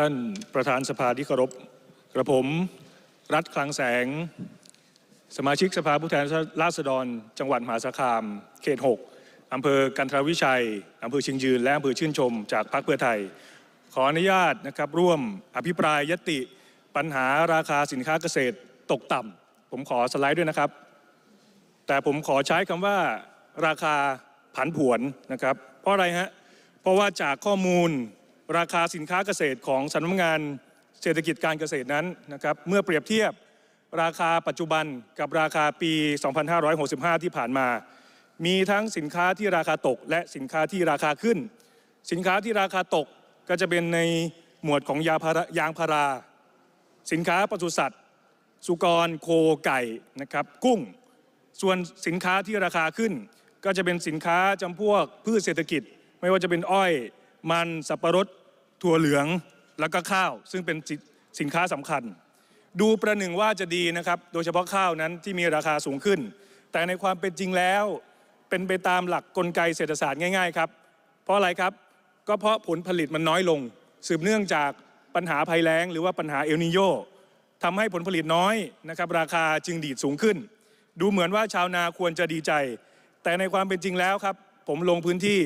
ท่าน ประธานสภาที่เคารพ กระผมรัฐคลังแสง สมาชิกสภาผู้แทนราษฎร จังหวัดมหาสารคาม เขต6อำเภอกันทรวิชัย อำเภอชิงยืน และอำเภอชื่นชม จากพรรคเพื่อไทย ขออนุญาตนะครับร่วมอภิปรายยติปัญหาราคาสินค้าเกษตรตกต่ำผมขอสไลด์ด้วยนะครับ แต่ผมขอใช้คำว่าราคาผันผวนนะครับ เพราะอะไรฮะเพราะว่าจากข้อมูลราคาสินค้าเกษตรของสำนักงานเศรษฐกิจการเกษตรนั้นนะครับเมื่อเปรียบเทียบราคาปัจจุบันกับราคาปี 2565 ที่ผ่านมา มีทั้งสินค้าที่ราคาตก และสินค้าที่ราคาขึ้น สินค้าที่ราคาตกก็จะเป็นในหมวดของยาพารายางพารา สินค้าปศุสัตว์ สุกรโคไก่นะครับกุ้ง ส่วนสินค้าที่ราคาขึ้น ก็จะเป็นสินค้าจำพวกพืชเศรษฐกิจไม่ว่าจะเป็นอ้อยมันสับปะรดถั่วเหลืองแล้วก็ข้าว ซึ่งเป็นสินค้าสำคัญ ดูประหนึ่งว่าจะดีนะครับ โดยเฉพาะข้าวนั้นที่มีราคาสูงขึ้น แต่ในความเป็นจริงแล้ว เป็นไปตามหลักกลไกเศรษฐศาสตร์ง่ายๆครับ เพราะอะไรครับก็เพราะผลผลิตมันน้อยลง สืบเนื่องจากปัญหาภัยแล้ง หรือว่าปัญหาเอลนิโยทำให้ผลผลิตน้อยนะครับราคาจึงดีดสูงขึ้น ดูเหมือนว่าชาวนาควรจะดีใจ แต่ในความเป็นจริงแล้วครับ ผมลงพื้นที่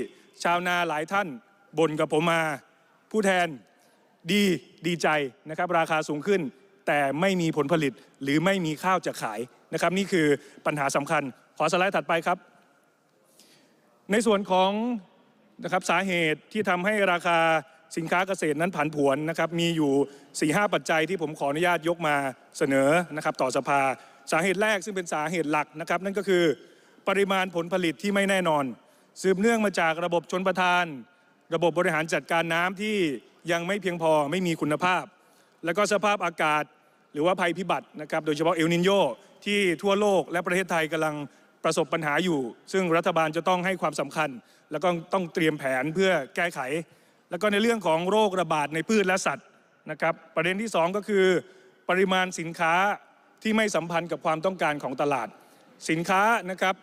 ชาวนาหลายท่านบ่นกับผมมาผู้แทนดีดีใจนะครับราคาสูงขึ้น แต่ไม่มีผลผลิตหรือไม่มีข้าวจะขายนะครับนี่คือปัญหาสำคัญ ขอสไลด์ถัดไปครับ ในส่วนของนะครับสาเหตุที่ทำให้ราคาสินค้าเกษตรนั้นผันผวนนะครับมีอยู่4ีหปัจจัยที่ผมขออนุญาตยกมาเสนอนะครับต่อสภาสาเหตุแรกซึ่งเป็นสาเหตุหลักนะครับนั่นก็คือปริมาณผลผลิตที่ไม่แน่นอนสืบเนื่องมาจากระบบชนประทานระบบบริหารจัดการน้ำที่ยังไม่เพียงพอไม่มีคุณภาพ และก็สภาพอากาศหรือว่าภัยพิบัตินะครับ โดยเฉพาะเอลนินโยที่ทั่วโลกและประเทศไทยกำลังประสบปัญหาอยู่ ซึ่งรัฐบาลจะต้องให้ความสำคัญ แล้วก็ต้องเตรียมแผนเพื่อแก้ไข แล้วก็ในเรื่องของโรคระบาดในพืชและสัตว์นะครับประเด็นที่ 2 ก็คือ ปริมาณสินค้าที่ไม่สัมพันธ์กับความต้องการของตลาด สินค้านะครับ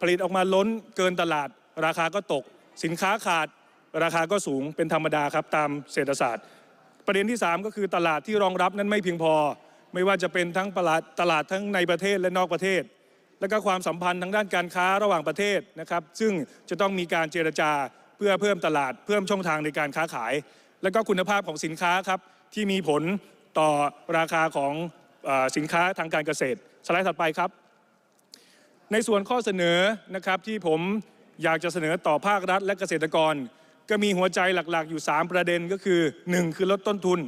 ผลิตออกมาล้นเกินตลาด ราคาก็ตก สินค้าขาดราคาก็สูงเป็นธรรมดาครับ ตามเศรษฐศาสตร์ ประเด็นที่ 3 ก็คือตลาดที่รองรับนั้นไม่เพียงพอ ไม่ว่าจะเป็นทั้งตลาดตลาดทั้งในประเทศและนอกประเทศ และก็ความสัมพันธ์ทางด้านการค้าระหว่างประเทศนะครับซึ่งจะต้องมีการเจรจาเพื่อเพิ่มตลาดเพิ่มช่องทางในการค้าขาย และก็คุณภาพของสินค้าครับ ที่มีผลต่อราคาของสินค้าทางการเกษตรสไลด์ถัดไปครับ ในส่วนข้อเสนอนะครับที่ผมอยากจะเสนอต่อภาครัฐและเกษตรกรก็มีหัวใจหลัก ๆอยู่ 3 ประเด็นก็คือ1คือลดต้นทุน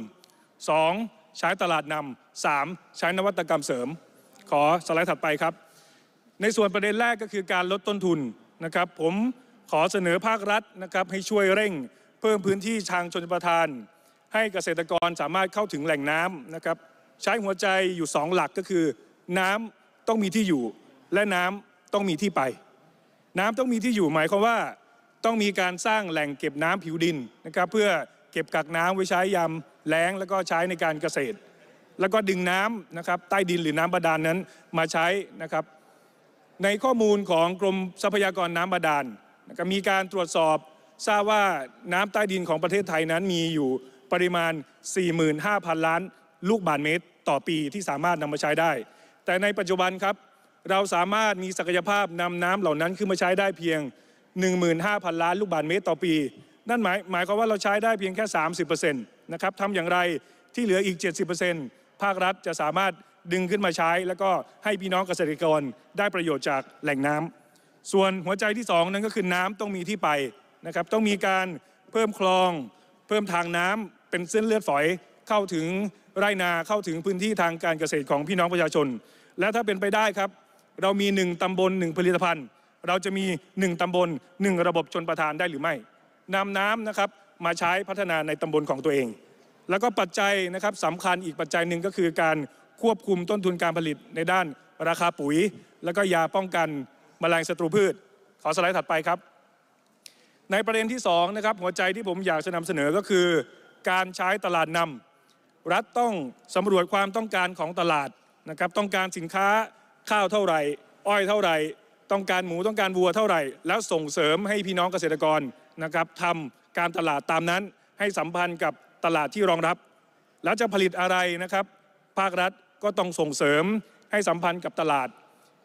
2ใช้ตลาดนำา3ใช้นวัตกรรมเสริม ขอสไลด์ถัดไปครับ ในส่วนประเด็นแรกก็คือการลดต้นทุนนะครับ ผมขอเสนอภาครัฐนะครับให้ช่วยเร่ง เพิ่มพื้นที่ทางชนประทาน ให้เกษตรกรสามารถเข้าถึงแหล่งน้ำนะครับ ใช้หัวใจอยู่ 2 หลักก็คือ น้ำต้องมีที่อยู่ และน้ำต้องมีที่ไป น้ำต้องมีที่อยู่ หมายความว่าต้องมีการสร้างแหล่งเก็บน้ำผิวดินนะครับเพื่อเก็บกักน้ำไว้ใช้ยามแล้งแล้วก็ใช้ในการเกษตร แล้วก็ดึงน้ำนะครับใต้ดินหรือน้ำบาดาลนนั้นมาใช้นะครับในข้อมูลของกรมทรัพยากรน้ำบาดาลนะมีการตรวจสอบทราบว่าน้ำใต้ดินของประเทศไทยนั้นมีอยู่ปริมาณ 45,000 ล้านลูกบาศก์เมตรต่อปีที่สามารถนำมาใช้ได้ แต่ในปัจจุบันครับเราสามารถมีศักยภาพนำน้ำเหล่านั้นขึ้นมาใช้ได้เพียง15,000 ล้านลูกบาศก์เมตรต่อปี นั่นหมายหมายความว่าเราใช้ได้เพียงแค่ 30%นะครับทำอย่างไรที่เหลืออีก 70%ภาครัฐจะสามารถดึงขึ้นมาใช้แล้วก็ให้พี่น้องเกษตรกรได้ประโยชน์จากแหล่งน้ำ ส่วนหัวใจที่ 2 นั่นก็คือน้ำต้องมีที่ไปนะครับต้องมีการเพิ่มคลอง เพิ่มทางน้ำเป็นเส้นเลือดฝอยเข้าถึงไร่นาเข้าถึงพื้นที่ทางการเกษตรของพี่น้องประชาชน และถ้าเป็นไปได้ครับเรามี1ตำบล 1 ผลิตภัณฑ์เราจะมี 1 ตำบล1ระบบชนประทานได้หรือไม่นำน้ำนะครับ มาใช้พัฒนาในตำบลของตัวเอง แล้วก็ปัจจัยนะครับสำคัญอีกปัจจัยหนึ่งก็คือการควบคุมต้นทุนการผลิตในด้านราคาปุ๋ย แล้วก็ยาป้องกันมแมลงศัตรูพืช ขอสไลด์ถัดไปครับ ในประเด็นที่2นะครับหัวใจที่ผมอยากจะนำเสนอก็คือ การใช้ตลาดนำรัฐต้องสำรวจความต้องการของตลาดนะครับต้องการสินค้าข้าวเท่าไหร่อ้อยเท่าไหร่ต้องการหมูต้องการวัวเท่าไหร่ แล้วส่งเสริมให้พี่น้องเกษตรกรนะครับทำการตลาดตามนั้นให้สัมพันธ์กับตลาดที่รองรับ แล้วจะผลิตอะไรนะครับ ภาครัฐก็ต้องส่งเสริมให้สัมพันธ์กับตลาด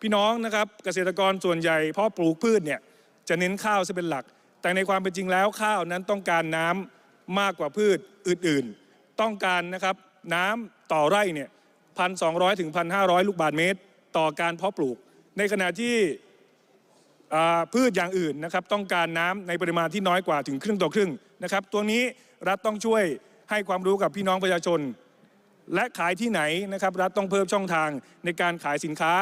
พี่น้องนะครับเกษตรกรส่วนใหญ่ เพาะปลูกพืชเนี่ยจะเน้นข้าวซะเป็นหลัก แต่ในความเป็นจริงแล้วข้าวนั้นต้องการน้ำมากกว่าพืชอื่นๆ ต้องการนะครับน้ำต่อไร่เนี่ยพันสองถึงพันห้าลูกบาทเมตร ต่อการเพาะปลูก ในขณะที่พืชอย่างอื่นนะครับต้องการน้ำในปริมาณที่น้อยกว่าถึงครึ่งต่อครึ่งนะครับตัวนี้รัฐต้องช่วยให้ความรู้กับพี่น้องประชาชน และขายที่ไหนนะครับรัฐต้องเพิ่มช่องทางในการขายสินค้า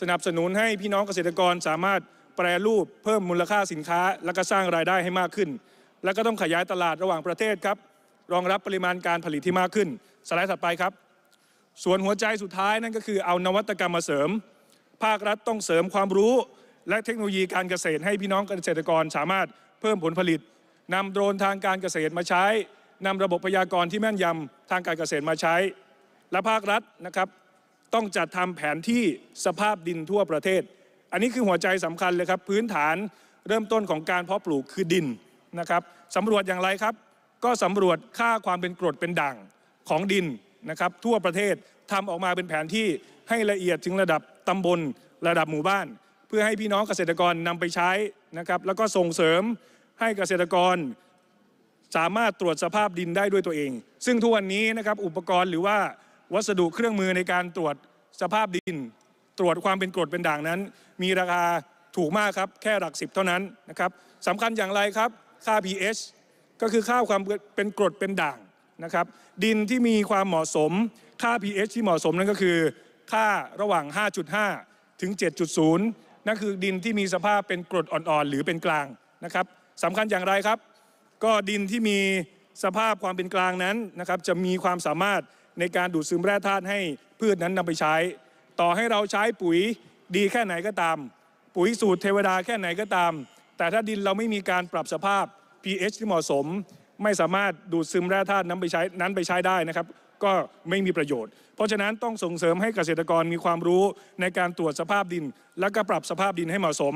สนับสนุนให้พี่น้องเกษตรกรสามารถแปรรูปเพิ่มมูลค่าสินค้า และก็สร้างรายได้ให้มากขึ้น และก็ต้องขยายตลาดระหว่างประเทศครับรองรับปริมาณการผลิตที่มากขึ้นสไลด์ถัดไปครับ ส่วนหัวใจสุดท้ายนั่นก็คือ เอานวัตกรรมมาเสริม ภาครัฐต้องเสริมความรู้และเทคโนโลยีการเกษตรให้พี่น้องเกษตรกรสามารถเพิ่มผลผลิตนำโดรนทางการเกษตรมาใช้นำระบบพยากรณ์ที่แม่นยำทางการเกษตรมาใช้ และภาครัฐนะครับต้องจัดทำแผนที่สภาพดินทั่วประเทศ อันนี้คือหัวใจสำคัญเลยครับพื้นฐานเริ่มต้นของการเพาะปลูกคือดินนะครับสำรวจอย่างไรครับ ก็สำรวจค่าความเป็นกรดเป็นด่างของดินนะครับทั่วประเทศทำออกมาเป็นแผนที่ให้ละเอียดถึงระดับตำบลระดับหมู่บ้านพื่อให้พี่น้องเกษตรกรนำไปใช้นะครับ แล้วก็ส่งเสริมให้เกษตรกรสามารถตรวจสภาพดินได้ด้วยตัวเอง ซึ่งทุกวันนี้นะครับอุปกรณ์หรือว่าวัสดุเครื่องมือในการตรวจสภาพดิน ตรวจความเป็นกรดเป็นด่างนั้น มีราคาถูกมากครับแค่หลักสิบเท่านั้นนะครับสำคัญอย่างไรครับค่า pH ก็คือค่าความเป็นกรดเป็นด่างนะครับดินที่มีความเหมาะสมค่า pH ที่เหมาะสมนั่นก็คือ ค่าระหว่าง5.5ถึง7.0นั่นคือดินที่มีสภาพเป็นกรดอ่อนๆ หรือเป็นกลางนะครับสำคัญอย่างไรครับ ก็ดินที่มีสภาพความเป็นกลางนั้นนะครับจะมีความสามารถในการดูดซึมแร่ธาตุให้พืชนั้นนำไปใช้ ต่อให้เราใช้ปุ๋ยดีแค่ไหนก็ตาม ปุ๋ยสูตรเทวดาแค่ไหนก็ตาม แต่ถ้าดินเราไม่มีการปรับสภาพ pH ที่เหมาะสม ไม่สามารถดูดซึมแร่ธาตุนั้นไปใช้นั้นไปใช้ได้นะครับก็ไม่มีประโยชน์ เพราะฉะนั้นต้องส่งเสริมให้เกษตรกรมีความรู้ในการตรวจสภาพดิน และก็ปรับสภาพดินให้เหมาะสม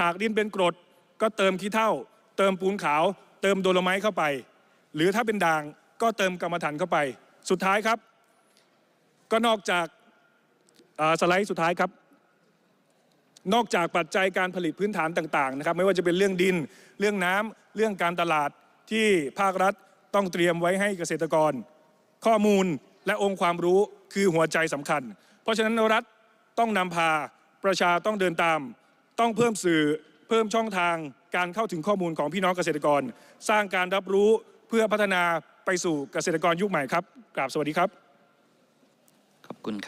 หากดินเป็นกรด ก็เติมขี้เถ้าเติมปูนขาว เติมโดโลไมต์เข้าไป หรือถ้าเป็นด่างก็เติมกรรมฐานเข้าไปสุดท้ายครับ ก็นอกจากสไลด์สุดท้ายครับ นอกจากปัจจัยการผลิตพื้นฐานต่างๆนะครับไม่ว่าจะเป็นเรื่องดิน เรื่องน้ำ เรื่องการตลาดที่ภาครัฐต้องเตรียมไว้ให้เกษตรกรข้อมูลและองค์ความรู้คือหัวใจสำคัญ เพราะฉะนั้นรัฐต้องนำพาประชาต้องเดินตาม ต้องเพิ่มสื่อเพิ่มช่องทางการเข้าถึงข้อมูลของพี่น้องเกษตรกร สร้างการรับรู้เพื่อพัฒนาไปสู่เกษตรกรยุคใหม่ครับ กราบสวัสดีครับ ขอบคุณครับ